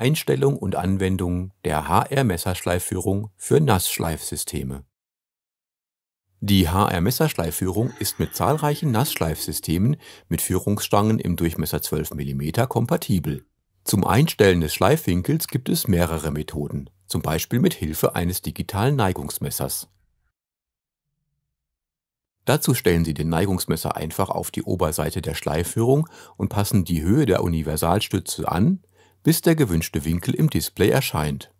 Einstellung und Anwendung der HR-Messerschleifführung für Nassschleifsysteme. Die HR-Messerschleifführung ist mit zahlreichen Nassschleifsystemen mit Führungsstangen im Durchmesser 12 mm kompatibel. Zum Einstellen des Schleifwinkels gibt es mehrere Methoden, zum Beispiel mit Hilfe eines digitalen Neigungsmessers. Dazu stellen Sie den Neigungsmesser einfach auf die Oberseite der Schleifführung und passen die Höhe der Universalstütze an bis der gewünschte Winkel im Display erscheint.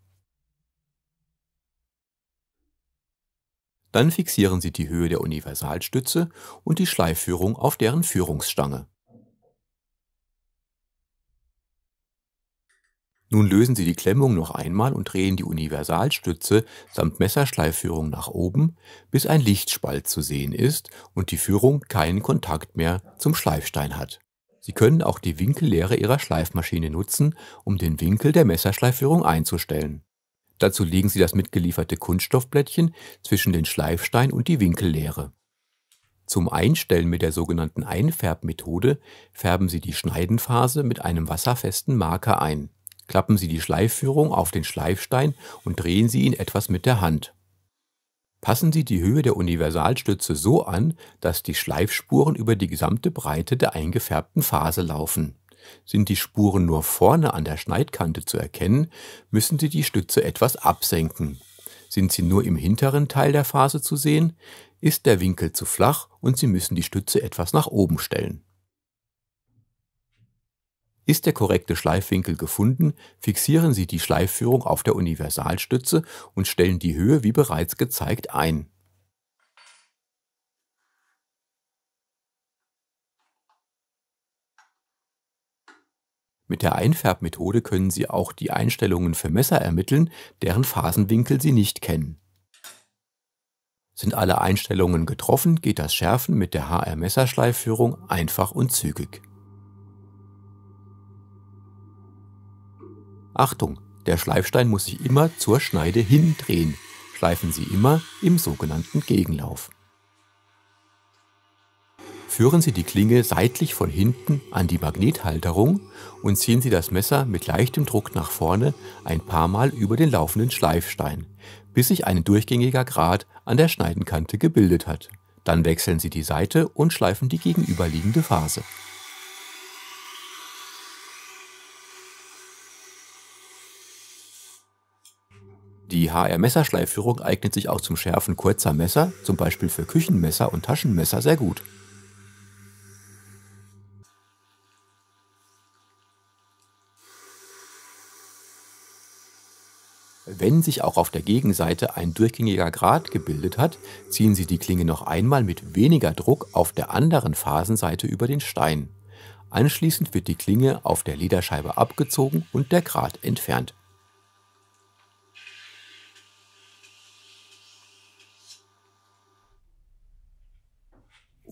Dann fixieren Sie die Höhe der Universalstütze und die Schleifführung auf deren Führungsstange. Nun lösen Sie die Klemmung noch einmal und drehen die Universalstütze samt Messerschleifführung nach oben, bis ein Lichtspalt zu sehen ist und die Führung keinen Kontakt mehr zum Schleifstein hat. Sie können auch die Winkellehre Ihrer Schleifmaschine nutzen, um den Winkel der Messerschleifführung einzustellen. Dazu legen Sie das mitgelieferte Kunststoffblättchen zwischen den Schleifstein und die Winkellehre. Zum Einstellen mit der sogenannten Einfärbmethode färben Sie die Schneidenphase mit einem wasserfesten Marker ein. Klappen Sie die Schleifführung auf den Schleifstein und drehen Sie ihn etwas mit der Hand passen Sie die Höhe der Universalstütze so an, dass die Schleifspuren über die gesamte Breite der eingefärbten Phase laufen. Sind die Spuren nur vorne an der Schneidkante zu erkennen, müssen Sie die Stütze etwas absenken. Sind sie nur im hinteren Teil der Phase zu sehen, ist der Winkel zu flach und Sie müssen die Stütze etwas nach oben stellen. Ist der korrekte Schleifwinkel gefunden, fixieren Sie die Schleifführung auf der Universalstütze und stellen die Höhe wie bereits gezeigt ein. Mit der Einfärbmethode können Sie auch die Einstellungen für Messer ermitteln, deren Phasenwinkel Sie nicht kennen. Sind alle Einstellungen getroffen, geht das Schärfen mit der HR-Messerschleifführung einfach und zügig. Achtung, der Schleifstein muss sich immer zur Schneide hindrehen. Schleifen Sie immer im sogenannten Gegenlauf. Führen Sie die Klinge seitlich von hinten an die Magnethalterung und ziehen Sie das Messer mit leichtem Druck nach vorne ein paar Mal über den laufenden Schleifstein, bis sich ein durchgängiger Grat an der Schneidenkante gebildet hat. Dann wechseln Sie die Seite und schleifen die gegenüberliegende Phase. Die HR-Messerschleifführung eignet sich auch zum Schärfen kurzer Messer, zum Beispiel für Küchenmesser und Taschenmesser, sehr gut. Wenn sich auch auf der Gegenseite ein durchgängiger Grat gebildet hat, ziehen Sie die Klinge noch einmal mit weniger Druck auf der anderen Phasenseite über den Stein. Anschließend wird die Klinge auf der Lederscheibe abgezogen und der Grat entfernt.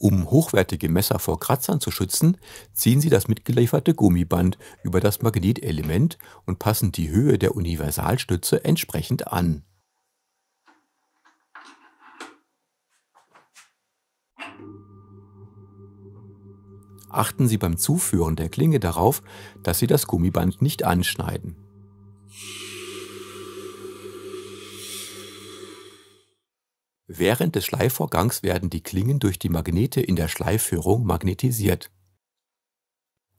Um hochwertige Messer vor Kratzern zu schützen, ziehen Sie das mitgelieferte Gummiband über das Magnetelement und passen die Höhe der Universalstütze entsprechend an. Achten Sie beim Zuführen der Klinge darauf, dass Sie das Gummiband nicht anschneiden. Während des Schleifvorgangs werden die Klingen durch die Magnete in der Schleifführung magnetisiert.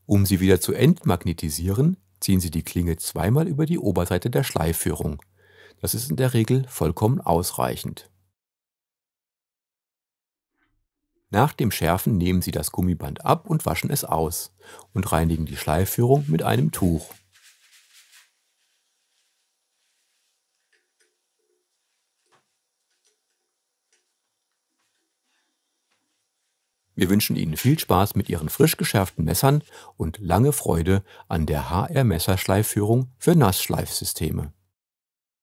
Um sie wieder zu entmagnetisieren, ziehen Sie die Klinge zweimal über die Oberseite der Schleifführung. Das ist in der Regel vollkommen ausreichend. Nach dem Schärfen nehmen Sie das Gummiband ab und waschen es aus und reinigen die Schleifführung mit einem Tuch. Wir wünschen Ihnen viel Spaß mit Ihren frisch geschärften Messern und lange Freude an der HR-Messerschleifführung für Nassschleifsysteme.